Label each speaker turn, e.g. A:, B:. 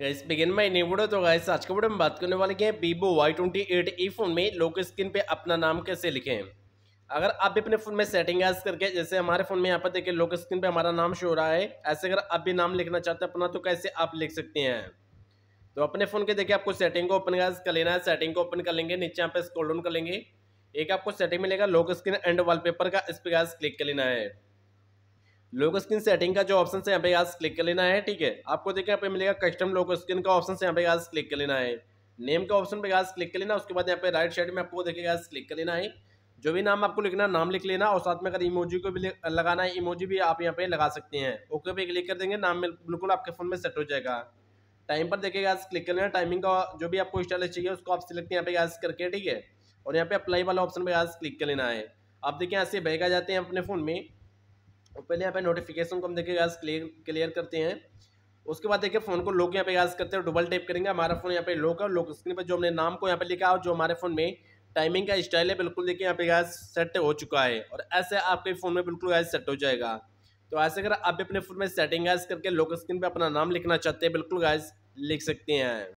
A: guys begin my new video तो guys आज के वीडियो में बात करने वाले हैं Vivo Y twenty eight E phone में लोक स्क्रीन पे अपना नाम कैसे लिखें अगर आप भी अपने फ़ोन में सेटिंग ऐस करके जैसे हमारे फ़ोन में यहाँ पर देखिए लोक स्क्रीन पे हमारा नाम शो हो रहा है ऐसे अगर आप भी नाम लिखना चाहते हैं अपना तो कैसे आप लिख सकते हैं तो अपने फ़ोन के देखिए आपको सेटिंग को ओपन कर लेना है सेटिंग को ओपन कर लेंगे नीचे यहाँ पे स्क्रॉल डाउन कर लेंगे एक आपको सेटिंग मिलेगा लोक स्क्रीन एंड वॉलपेपर का इस पर क्लिक कर लेना है लोको स्क्रीन सेटिंग का जो ऑप्शन है यहाँ पे आज क्लिक कर लेना है ठीक है आपको देखिए यहाँ पे मिलेगा कस्टम लोको स्क्रीन का ऑप्शन यहाँ पे आज क्लिक कर लेना है नेम का ऑप्शन पे आज क्लिक कर लेना उसके बाद यहाँ पे राइट साइड में आपको देखिएगा क्लिक कर लेना है जो भी नाम आपको लिखना नाम लिख लेना और साथ में अगर इमोजी को भी लगाना है इमोजी भी आप यहाँ पे लगा सकते हैं ओके पे क्लिक कर देंगे नाम बिल्कुल आपके फ़ोन में सेट हो जाएगा टाइम पर देखिएगा क्लिक कर लेना टाइमिंग का जो भी आपको स्टाइल चाहिए उसको आप सिलेक्ट यहाँ पे गैस करके ठीक है और यहाँ पे अप्लाई वाला ऑप्शन पे आज क्लिक कर लेना है आप देखिए यहाँ से बहेगा जाते हैं अपने फ़ोन में और पहले यहाँ पे नोटिफिकेशन को हम देखिए गैस क्लियर क्लियर करते हैं उसके बाद देखिए फ़ोन को लोक यहाँ पे गैस करते हैं डबल टेप करेंगे हमारा फ़ोन यहाँ पे लोक है लोक स्क्रीन पर जो हमने नाम को यहाँ पे लिखा है जो हमारे फ़ोन में टाइमिंग का स्टाइल है बिल्कुल देखिए यहाँ पे गैस सेट हो चुका है और ऐसे आपके फ़ोन में बिल्कुल गैस सेट हो जाएगा तो ऐसे अगर आप भी अपने फ़ोन में सेटिंग गैस करके लोक स्क्रीन पर अपना नाम लिखना चाहते हैं बिल्कुल गैस लिख सकते हैं